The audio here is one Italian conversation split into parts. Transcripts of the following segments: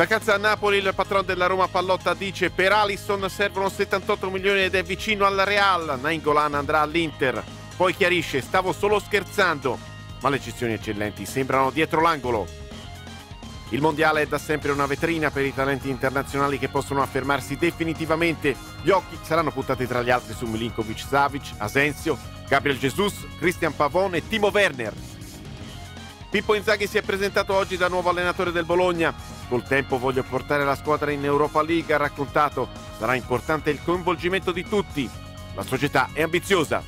In vacanza a Napoli il patron della Roma Pallotta dice per Alisson servono 78 milioni ed è vicino al Real, Nainggolan andrà all'Inter. Poi chiarisce stavo solo scherzando, ma le gestioni eccellenti sembrano dietro l'angolo. Il mondiale è da sempre una vetrina per i talenti internazionali che possono affermarsi definitivamente. Gli occhi saranno puntati tra gli altri su Milinkovic Savic, Asensio, Gabriel Jesus, Christian Pavone e Timo Werner. Pippo Inzaghi si è presentato oggi da nuovo allenatore del Bologna. Col tempo voglio portare la squadra in Europa League, ha raccontato. Sarà importante il coinvolgimento di tutti. La società è ambiziosa,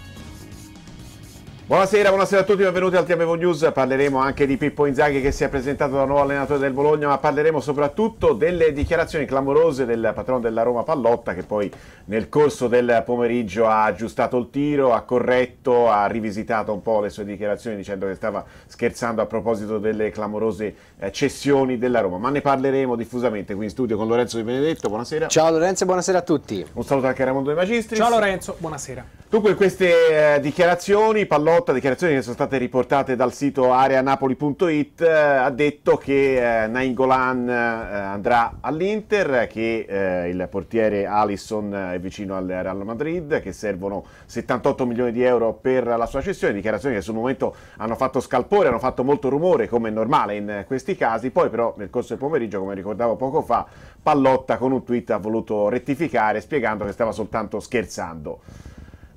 Buonasera, buonasera a tutti, benvenuti al TMV News. Parleremo anche di Pippo Inzaghi che si è presentato da nuovo allenatore del Bologna, ma parleremo soprattutto delle dichiarazioni clamorose del patrono della Roma Pallotta che poi nel corso del pomeriggio ha aggiustato il tiro, ha corretto, ha rivisitato un po' le sue dichiarazioni dicendo che stava scherzando a proposito delle clamorose eh, cessioni della Roma, ma ne parleremo diffusamente qui in studio con Lorenzo Di Benedetto. Buonasera. Ciao Lorenzo e buonasera a tutti. Un saluto anche a Raimondo De Magistri. Ciao Lorenzo, buonasera. Dunque queste eh, dichiarazioni Pallotta Pallotta, dichiarazioni che sono state riportate dal sito areanapoli.it, eh, ha detto che eh, Nainggolan eh, andrà all'Inter, che eh, il portiere Alisson è vicino al Real Madrid, che servono 78 milioni di euro per la sua cessione, dichiarazioni che sul momento hanno fatto scalpore, hanno fatto molto rumore come è normale in questi casi, poi però nel corso del pomeriggio, come ricordavo poco fa, Pallotta con un tweet ha voluto rettificare spiegando che stava soltanto scherzando.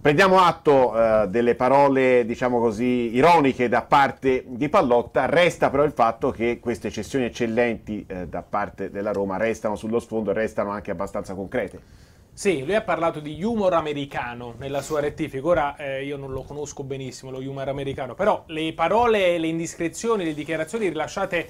Prendiamo atto eh, delle parole, diciamo così, ironiche da parte di Pallotta, resta però il fatto che queste cessioni eccellenti eh, da parte della Roma restano sullo sfondo e restano anche abbastanza concrete. Sì, lui ha parlato di humor americano nella sua rettifica, ora eh, io non lo conosco benissimo lo humor americano, però le parole, le indiscrezioni, le dichiarazioni rilasciate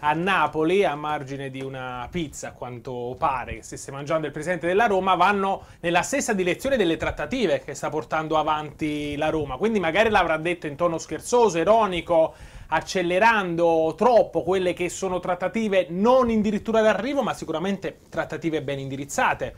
a Napoli a margine di una pizza, a quanto pare, che stesse mangiando il presidente della Roma, vanno nella stessa direzione delle trattative che sta portando avanti la Roma. Quindi magari l'avrà detto in tono scherzoso, ironico, accelerando troppo quelle che sono trattative non addirittura d'arrivo, ma sicuramente trattative ben indirizzate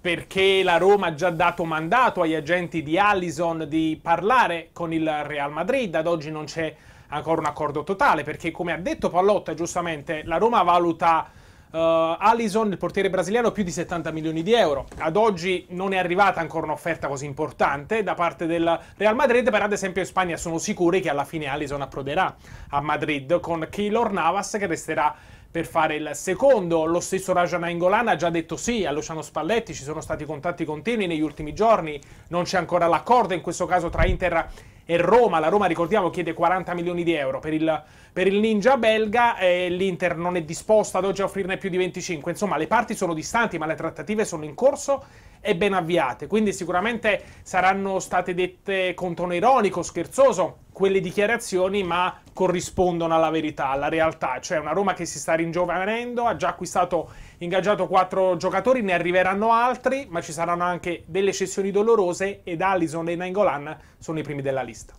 perché la Roma ha già dato mandato agli agenti di Allison di parlare con il Real Madrid, ad oggi non c'è ancora un accordo totale, perché come ha detto Pallotta giustamente, la Roma valuta uh, Allison, il portiere brasiliano, più di 70 milioni di euro. Ad oggi non è arrivata ancora un'offerta così importante da parte del Real Madrid, però ad esempio in Spagna sono sicuri che alla fine Allison approderà a Madrid con Keylor Navas che resterà per fare il secondo. Lo stesso Rajana Ingolan ha già detto sì a Luciano Spalletti, ci sono stati contatti continui negli ultimi giorni, non c'è ancora l'accordo in questo caso tra Inter e Roma, la Roma ricordiamo chiede 40 milioni di euro per il, per il ninja belga e l'Inter non è disposta ad oggi a offrirne più di 25, insomma le parti sono distanti ma le trattative sono in corso e ben avviate. Quindi sicuramente saranno state dette con tono ironico, scherzoso, quelle dichiarazioni, ma corrispondono alla verità, alla realtà. Cioè una Roma che si sta ringiovanendo, ha già acquistato, ingaggiato quattro giocatori, ne arriveranno altri, ma ci saranno anche delle cessioni dolorose ed Allison e Nangolan sono i primi della lista.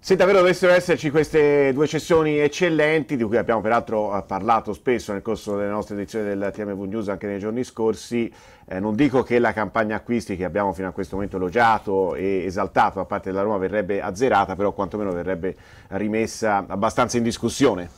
Se davvero dovessero esserci queste due cessioni eccellenti, di cui abbiamo peraltro eh, parlato spesso nel corso delle nostre edizioni del TMV News anche nei giorni scorsi, eh, non dico che la campagna acquisti che abbiamo fino a questo momento elogiato e esaltato da parte della Roma verrebbe azzerata, però quantomeno verrebbe rimessa abbastanza in discussione.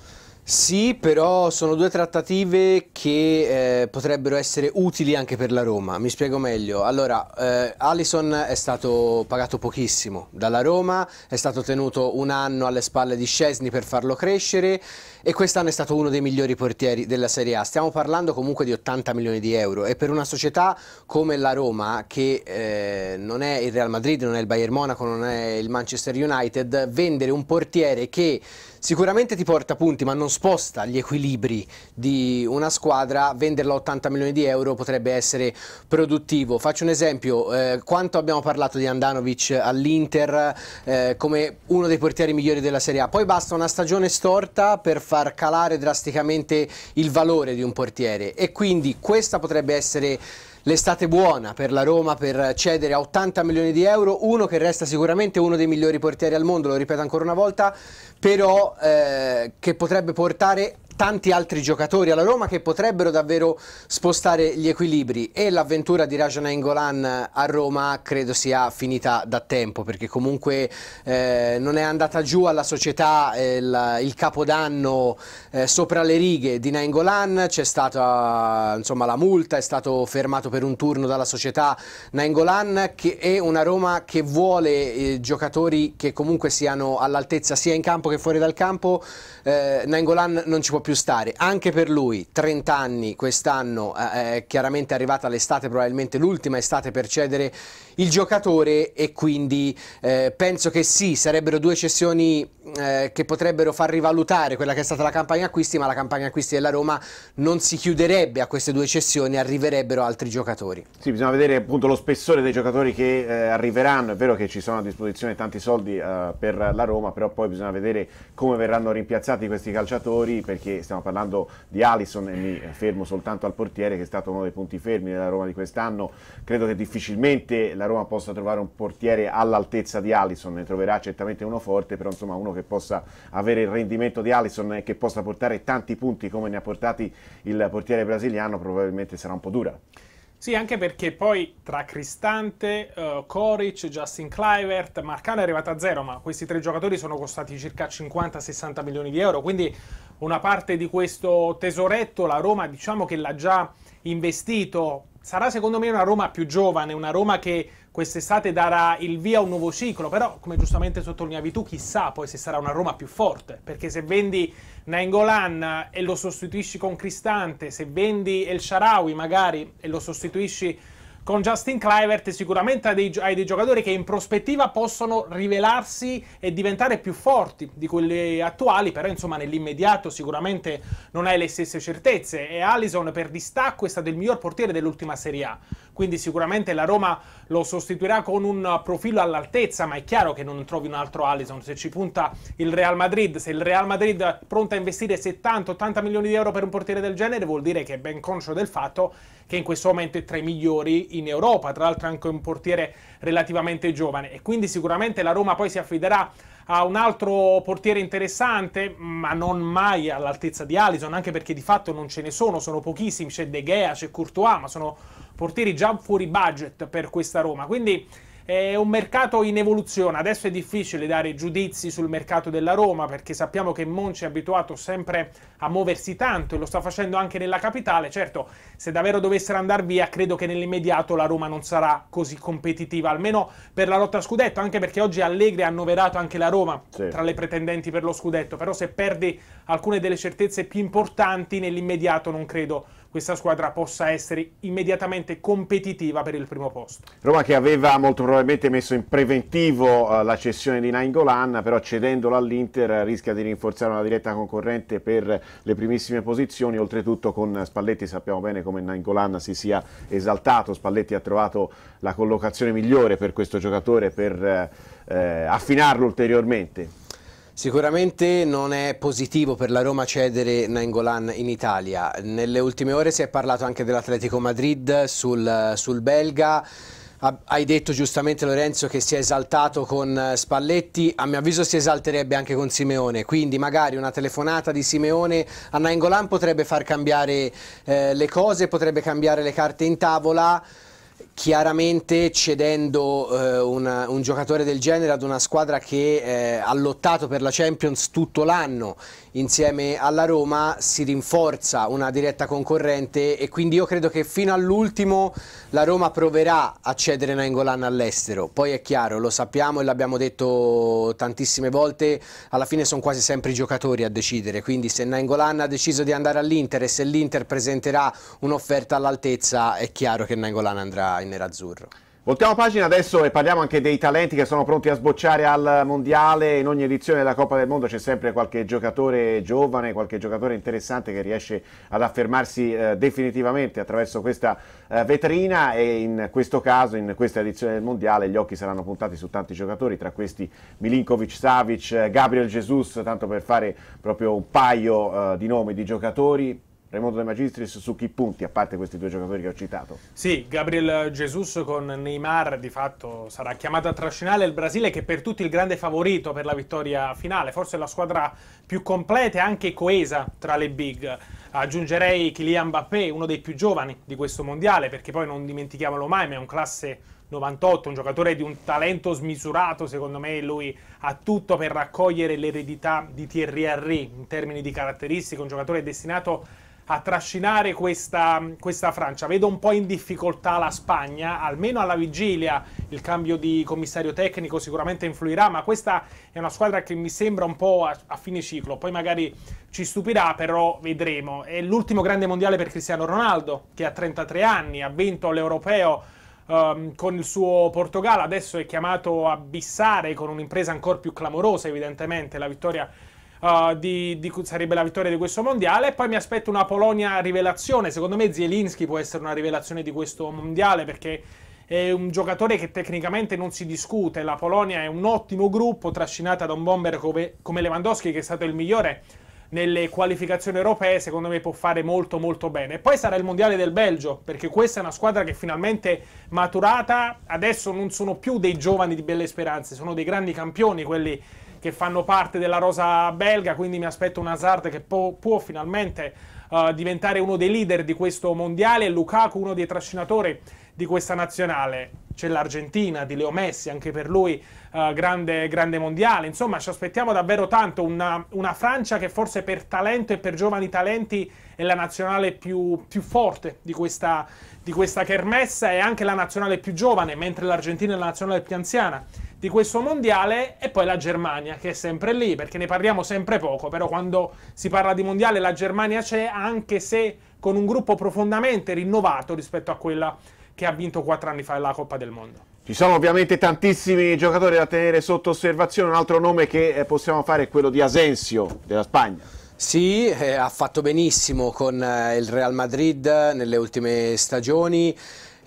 Sì, però sono due trattative che eh, potrebbero essere utili anche per la Roma. Mi spiego meglio. Allora, eh, Allison è stato pagato pochissimo dalla Roma, è stato tenuto un anno alle spalle di Scesni per farlo crescere e quest'anno è stato uno dei migliori portieri della Serie A. Stiamo parlando comunque di 80 milioni di euro e per una società come la Roma, che eh, non è il Real Madrid, non è il Bayern Monaco, non è il Manchester United, vendere un portiere che sicuramente ti porta punti ma non sposta gli equilibri di una squadra, venderlo a 80 milioni di euro potrebbe essere produttivo. Faccio un esempio, eh, quanto abbiamo parlato di Andanovic all'Inter eh, come uno dei portieri migliori della Serie A, poi basta una stagione storta per far calare drasticamente il valore di un portiere e quindi questa potrebbe essere l'estate buona per la Roma per cedere a 80 milioni di euro, uno che resta sicuramente uno dei migliori portieri al mondo, lo ripeto ancora una volta, però eh, che potrebbe portare tanti altri giocatori alla Roma che potrebbero davvero spostare gli equilibri e l'avventura di Rajana Ingolan a Roma credo sia finita da tempo perché comunque eh, non è andata giù alla società eh, il, il capodanno eh, sopra le righe di Naingolan, c'è stata insomma, la multa, è stato fermato per un turno dalla società Naingolan che è una Roma che vuole eh, giocatori che comunque siano all'altezza sia in campo che fuori dal campo, eh, Nainggolan non ci può più più stare, anche per lui 30 anni quest'anno, eh, eh chiaramente arrivata l'estate probabilmente l'ultima estate per cedere il giocatore e quindi eh, penso che sì, sarebbero due cessioni eh, che potrebbero far rivalutare quella che è stata la campagna acquisti, ma la campagna acquisti della Roma non si chiuderebbe a queste due cessioni, arriverebbero altri giocatori. Sì, bisogna vedere appunto lo spessore dei giocatori che eh, arriveranno, è vero che ci sono a disposizione tanti soldi eh, per la Roma, però poi bisogna vedere come verranno rimpiazzati questi calciatori perché stiamo parlando di Alisson e mi fermo soltanto al portiere che è stato uno dei punti fermi della Roma di quest'anno, credo che difficilmente la Roma Roma possa trovare un portiere all'altezza di Allison, ne troverà certamente uno forte, però insomma uno che possa avere il rendimento di Allison e che possa portare tanti punti come ne ha portati il portiere brasiliano, probabilmente sarà un po' dura. Sì, anche perché poi tra Cristante, uh, eh, Coric, Justin Clivert, Marcano è arrivato a zero, ma questi tre giocatori sono costati circa 50-60 milioni di euro, quindi una parte di questo tesoretto la Roma diciamo che l'ha già investito. Sarà secondo me una Roma più giovane, una Roma che quest'estate darà il via a un nuovo ciclo, però come giustamente sottolineavi tu, chissà poi se sarà una Roma più forte, perché se vendi Nainggolan e lo sostituisci con Cristante, se vendi El Sharawi magari e lo sostituisci con Justin Clivert, sicuramente hai dei, hai dei, giocatori che in prospettiva possono rivelarsi e diventare più forti di quelli attuali, però insomma nell'immediato sicuramente non hai le stesse certezze e Allison per distacco è stato il miglior portiere dell'ultima Serie A quindi sicuramente la Roma lo sostituirà con un profilo all'altezza, ma è chiaro che non trovi un altro Allison. Se ci punta il Real Madrid, se il Real Madrid è pronto a investire 70-80 milioni di euro per un portiere del genere, vuol dire che è ben conscio del fatto che in questo momento è tra i migliori in Europa, tra l'altro è anche un portiere relativamente giovane e quindi sicuramente la Roma poi si affiderà ha un altro portiere interessante, ma non mai all'altezza di Allison, anche perché di fatto non ce ne sono, sono pochissimi, c'è De Gea, c'è Courtois, ma sono portieri già fuori budget per questa Roma, quindi è un mercato in evoluzione, adesso è difficile dare giudizi sul mercato della Roma perché sappiamo che Monci è abituato sempre a muoversi tanto e lo sta facendo anche nella capitale. Certo, se davvero dovessero andare via, credo che nell'immediato la Roma non sarà così competitiva, almeno per la lotta a scudetto, anche perché oggi Allegri ha annoverato anche la Roma sì. tra le pretendenti per lo scudetto, però se perdi alcune delle certezze più importanti nell'immediato non credo questa squadra possa essere immediatamente competitiva per il primo posto. Roma che aveva molto probabilmente messo in preventivo eh, la cessione di Nainggolan, però cedendola all'Inter rischia di rinforzare una diretta concorrente per le primissime posizioni, oltretutto con Spalletti sappiamo bene come Nainggolan si sia esaltato, Spalletti ha trovato la collocazione migliore per questo giocatore per eh, eh affinarlo ulteriormente. Sicuramente non è positivo per la Roma cedere Nangolan in Italia. Nelle ultime ore si è parlato anche dell'Atletico Madrid sul, sul belga. Hai detto giustamente Lorenzo che si è esaltato con eh, Spalletti, a mio avviso si esalterebbe anche con Simeone, quindi magari una telefonata di Simeone a Nainggolan potrebbe far cambiare eh, le cose, potrebbe cambiare le carte in tavola chiaramente cedendo eh, una, un giocatore del genere ad una squadra che eh, ha lottato per la Champions tutto l'anno insieme alla Roma si rinforza una diretta concorrente e quindi io credo che fino all'ultimo la Roma proverà a cedere Nainggolan all'estero poi è chiaro, lo sappiamo e l'abbiamo detto tantissime volte alla fine sono quasi sempre i giocatori a decidere quindi se Nainggolan ha deciso di andare all'Inter e se l'Inter presenterà un'offerta all'altezza è chiaro che Nainggolan andrà in nerazzurro. Voltiamo pagina adesso e parliamo anche dei talenti che sono pronti a sbocciare al Mondiale. In ogni edizione della Coppa del Mondo c'è sempre qualche giocatore giovane, qualche giocatore interessante che riesce ad affermarsi eh, definitivamente attraverso questa eh, vetrina e in questo caso, in questa edizione del Mondiale, gli occhi saranno puntati su tanti giocatori, tra questi Milinkovic, Savic, eh, Gabriel Jesus, tanto per fare proprio un paio eh, di nomi di giocatori Raimondo De Magistris su chi punti, a parte questi due giocatori che ho citato? Sì, Gabriel Jesus con Neymar di fatto sarà chiamato a trascinare il Brasile che è per tutti il grande favorito per la vittoria finale, forse la squadra più completa e anche coesa tra le big. Aggiungerei Kylian Mbappé, uno dei più giovani di questo mondiale, perché poi non dimentichiamolo mai, ma è un classe 98, un giocatore di un talento smisurato, secondo me lui ha tutto per raccogliere l'eredità di Thierry Henry in termini di caratteristiche, un giocatore destinato a a trascinare questa, questa, Francia. Vedo un po' in difficoltà la Spagna, almeno alla vigilia il cambio di commissario tecnico sicuramente influirà, ma questa è una squadra che mi sembra un po' a, a fine ciclo, poi magari ci stupirà, però vedremo. È l'ultimo grande mondiale per Cristiano Ronaldo, che ha 33 anni, ha vinto l'Europeo ehm, con il suo Portogallo, adesso è chiamato a bissare con un'impresa ancora più clamorosa, evidentemente, la vittoria uh, di, di, sarebbe la vittoria di questo mondiale. E poi mi aspetto una Polonia rivelazione. Secondo me Zielinski può essere una rivelazione di questo mondiale perché è un giocatore che tecnicamente non si discute. La Polonia è un ottimo gruppo, trascinata da un bomber come, come Lewandowski, che è stato il migliore nelle qualificazioni europee, secondo me può fare molto molto bene. Poi sarà il mondiale del Belgio, perché questa è una squadra che finalmente maturata, adesso non sono più dei giovani di belle speranze, sono dei grandi campioni quelli che fanno parte della rosa belga, quindi mi aspetto un Hazard che può, può finalmente uh, diventare uno dei leader di questo mondiale e Lukaku uno dei trascinatori di questa nazionale. C'è l'Argentina di Leo Messi, anche per lui uh, grande, grande, mondiale. Insomma, ci aspettiamo davvero tanto. Una, una, Francia che forse per talento e per giovani talenti è la nazionale più, più forte di questa, di questa kermessa e anche la nazionale più giovane, mentre l'Argentina è la nazionale più anziana di questo mondiale e poi la Germania che è sempre lì perché ne parliamo sempre poco, però quando si parla di mondiale la Germania c'è anche se con un gruppo profondamente rinnovato rispetto a quella che ha vinto quattro anni fa la Coppa del Mondo. Ci sono ovviamente tantissimi giocatori da tenere sotto osservazione, un altro nome che eh, possiamo fare è quello di Asensio della Spagna. Sì, eh, ha fatto benissimo con eh, il Real Madrid nelle ultime stagioni,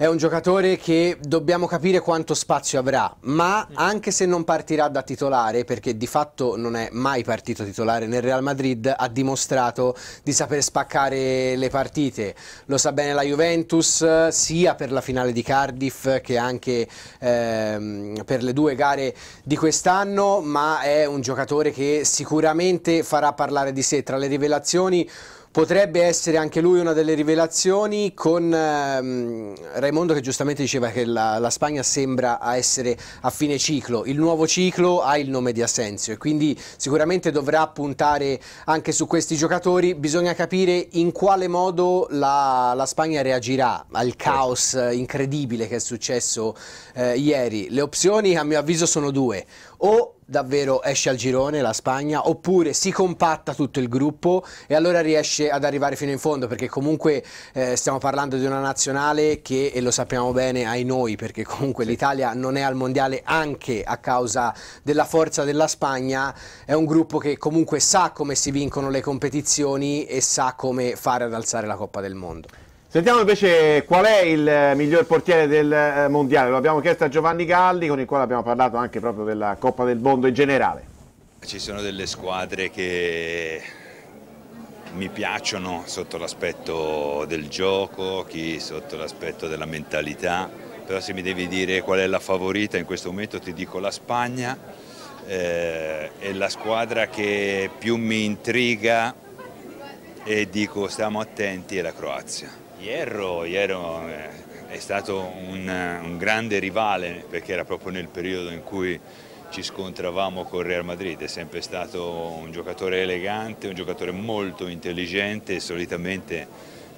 è un giocatore che dobbiamo capire quanto spazio avrà, ma mm. anche se non partirà da titolare, perché di fatto non è mai partito titolare nel Real Madrid, ha dimostrato di saper spaccare le partite. Lo sa bene la Juventus, sia per la finale di Cardiff che anche ehm, per le due gare di quest'anno, ma è un giocatore che sicuramente farà parlare di sé tra le rivelazioni. Potrebbe essere anche lui una delle rivelazioni con ehm, Raimondo che giustamente diceva che la, la, Spagna sembra essere a fine ciclo, il nuovo ciclo ha il nome di Asensio e quindi sicuramente dovrà puntare anche su questi giocatori, bisogna capire in quale modo la, la Spagna reagirà al certo. caos eh, incredibile che è successo eh, ieri. Le opzioni a mio avviso sono due, o davvero esce al girone la Spagna oppure si compatta tutto il gruppo e allora riesce ad arrivare fino in fondo perché comunque eh, stiamo parlando di una nazionale che e lo sappiamo bene ai noi perché comunque sì. l'Italia non è al mondiale anche a causa della forza della Spagna è un gruppo che comunque sa come si vincono le competizioni e sa come fare ad alzare la Coppa del Mondo. Sentiamo invece qual è il eh, miglior portiere del eh, mondiale. Lo abbiamo chiesto a Giovanni Galli, con il quale abbiamo parlato anche proprio della Coppa del Mondo in generale. Ci sono delle squadre che mi piacciono sotto l'aspetto del gioco, chi sotto l'aspetto della mentalità, però se mi devi dire qual è la favorita in questo momento ti dico la Spagna, eh, è la squadra che più mi intriga e dico stiamo attenti è la Croazia. Ierro, Hierro eh, è stato un, eh, un, grande rivale perché era proprio nel periodo in cui ci scontravamo con Real Madrid, è sempre stato un giocatore elegante, un giocatore molto intelligente e solitamente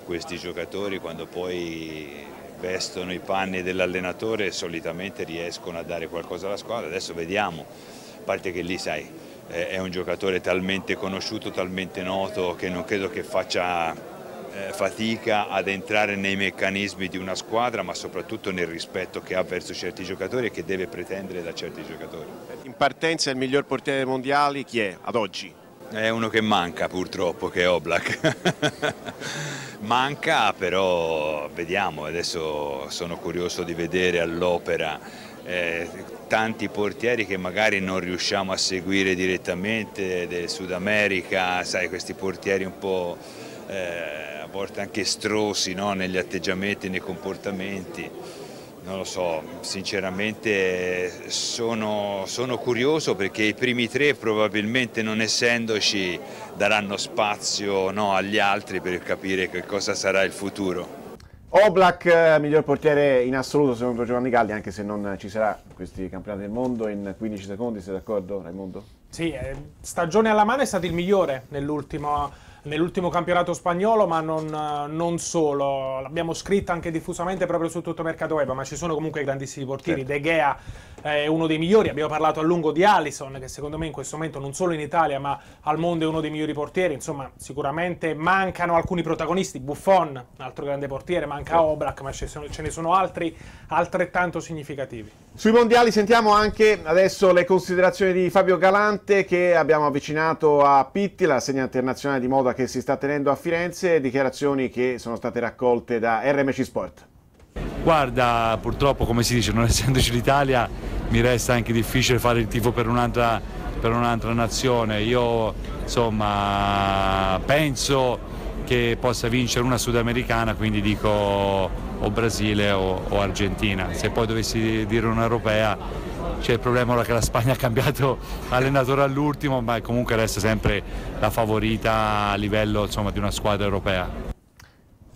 questi giocatori quando poi vestono i panni dell'allenatore solitamente riescono a dare qualcosa alla squadra, adesso vediamo, a parte che lì sai eh, è un giocatore talmente conosciuto, talmente noto che non credo che faccia eh, fatica ad entrare nei meccanismi di una squadra ma soprattutto nel rispetto che ha verso certi giocatori e che deve pretendere da certi giocatori. In partenza il miglior portiere mondiale chi è ad oggi? È uno che manca purtroppo che è Oblak. manca però vediamo, adesso sono curioso di vedere all'opera eh, tanti portieri che magari non riusciamo a seguire direttamente del Sud America, sai questi portieri un po'... Eh, volte anche estrosi no? negli atteggiamenti, nei comportamenti. Non lo so, sinceramente sono, sono curioso perché i primi tre probabilmente non essendoci daranno spazio no, agli altri per capire che cosa sarà il futuro. Oblak, eh, miglior portiere in assoluto secondo Giovanni Galli, anche se non ci sarà questi campionati del mondo in 15 secondi, sei d'accordo Raimondo? Sì, eh, stagione alla mano è stato il migliore nell'ultimo nell'ultimo campionato spagnolo, ma non, eh, non solo. L'abbiamo scritta anche diffusamente proprio su tutto il mercato web, ma ci sono comunque grandissimi portieri. Certo. De Gea è uno dei migliori, abbiamo parlato a lungo di Allison che secondo me in questo momento non solo in Italia ma al mondo è uno dei migliori portieri, insomma sicuramente mancano alcuni protagonisti, Buffon, un altro grande portiere, manca Oblak ma ce, sono, ce ne sono altri altrettanto significativi. Sui mondiali sentiamo anche adesso le considerazioni di Fabio Galante che abbiamo avvicinato a Pitti, la segna internazionale di moda che si sta tenendo a Firenze, dichiarazioni che sono state raccolte da RMC Sport. Guarda, purtroppo come si dice, non essendoci l'Italia mi resta anche difficile fare il tifo per un'altra, per un'altra nazione. Io insomma penso che possa vincere una sudamericana, quindi dico o Brasile o, o Argentina. Se poi dovessi dire un'europea c'è il problema che la Spagna ha cambiato allenatore all'ultimo, ma comunque resta sempre la favorita a livello insomma, di una squadra europea.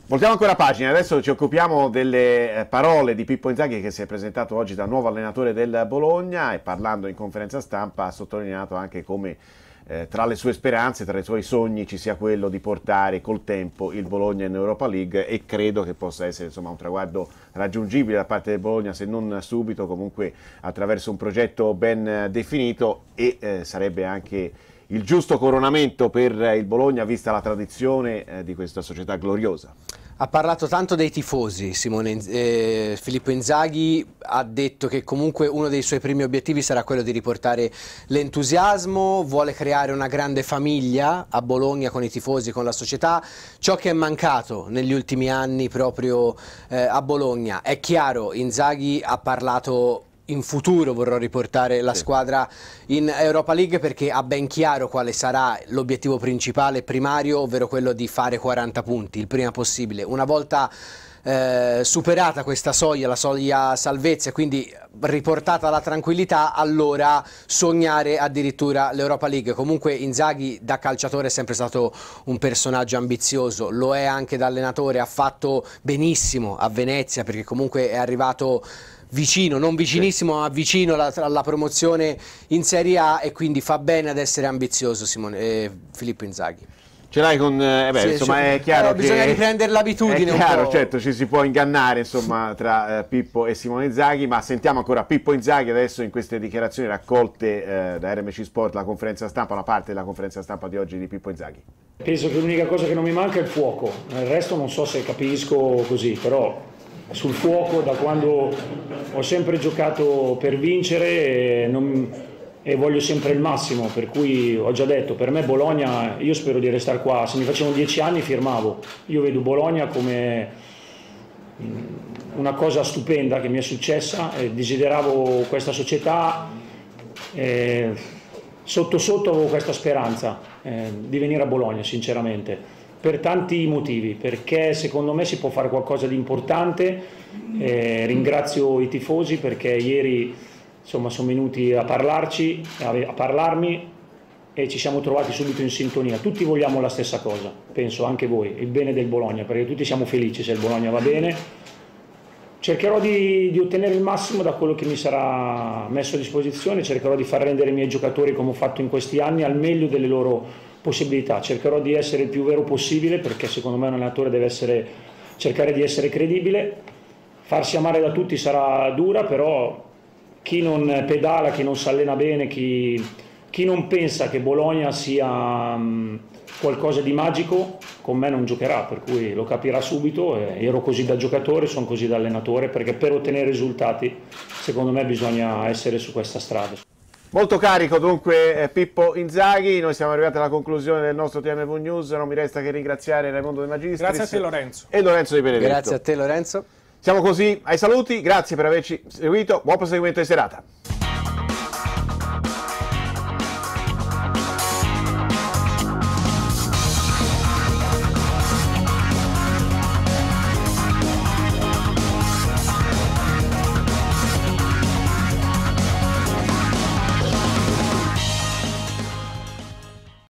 Voltiamo ancora pagina, adesso ci occupiamo delle eh, parole di Pippo Inzaghi che si è presentato oggi da nuovo allenatore del Bologna e parlando in conferenza stampa ha sottolineato anche come eh, tra le sue speranze, tra i suoi sogni ci sia quello di portare col tempo il Bologna in Europa League e credo che possa essere insomma, un traguardo raggiungibile da parte del Bologna se non subito comunque attraverso un progetto ben eh, definito e eh, sarebbe anche il giusto coronamento per eh, il Bologna vista la tradizione eh, di questa società gloriosa? Ha parlato tanto dei tifosi, Simone, eh, Filippo Inzaghi ha detto che comunque uno dei suoi primi obiettivi sarà quello di riportare l'entusiasmo, vuole creare una grande famiglia a Bologna con i tifosi, con la società, ciò che è mancato negli ultimi anni proprio eh, a Bologna. È chiaro, Inzaghi ha parlato in futuro vorrò riportare la sì. squadra in Europa League perché ha ben chiaro quale sarà l'obiettivo principale primario, ovvero quello di fare 40 punti il prima possibile. Una volta eh, superata questa soglia, la soglia salvezza, e quindi riportata la tranquillità, allora sognare addirittura l'Europa League. Comunque Inzaghi da calciatore è sempre stato un personaggio ambizioso, lo è anche da allenatore, ha fatto benissimo a Venezia perché comunque è arrivato vicino, non vicinissimo, sì. ma vicino alla, alla, promozione in Serie A e quindi fa bene ad essere ambizioso Simone, eh, Filippo Inzaghi. Ce l'hai con... Eh, eh beh, sì, insomma cioè, è eh, chiaro eh, Bisogna riprendere l'abitudine È chiaro, certo, ci si può ingannare insomma tra eh, Pippo e Simone Inzaghi, ma sentiamo ancora Pippo Inzaghi adesso in queste dichiarazioni raccolte eh, da RMC Sport, la conferenza stampa, una parte della conferenza stampa di oggi di Pippo Inzaghi. Penso che l'unica cosa che non mi manca è il fuoco, il resto non so se capisco così, però sul fuoco da quando ho sempre giocato per vincere e, non, e, voglio sempre il massimo, per cui ho già detto, per me Bologna, io spero di restare qua, se mi facevano dieci anni firmavo, io vedo Bologna come mm, una cosa stupenda che mi è successa, eh, desideravo questa società, eh, sotto sotto avevo questa speranza eh, di venire a Bologna sinceramente per tanti motivi, perché secondo me si può fare qualcosa di importante, eh, ringrazio i tifosi perché ieri insomma, sono venuti a parlarci, a parlarmi e ci siamo trovati subito in sintonia. Tutti vogliamo la stessa cosa, penso anche voi, il bene del Bologna, perché tutti siamo felici se il Bologna va bene. Cercherò di, di ottenere il massimo da quello che mi sarà messo a disposizione, cercherò di far rendere i miei giocatori come ho fatto in questi anni al meglio delle loro possibilità. Cercherò di essere il più vero possibile perché secondo me un allenatore deve essere, cercare di essere credibile. Farsi amare da tutti sarà dura, però chi non pedala, chi non si allena bene, chi, chi non pensa che Bologna sia mm, qualcosa di magico, con me non giocherà, per cui lo capirà subito. Eh, ero così da giocatore, sono così da allenatore, perché per ottenere risultati, secondo me, bisogna essere su questa strada. Molto carico dunque eh, Pippo Inzaghi, noi siamo arrivati alla conclusione del nostro TMV News, non mi resta che ringraziare Raimondo De Magistris. Grazie a te Lorenzo. E Lorenzo Di Benedetto. Grazie a te Lorenzo. Siamo così ai saluti, grazie per averci seguito, buon proseguimento di serata.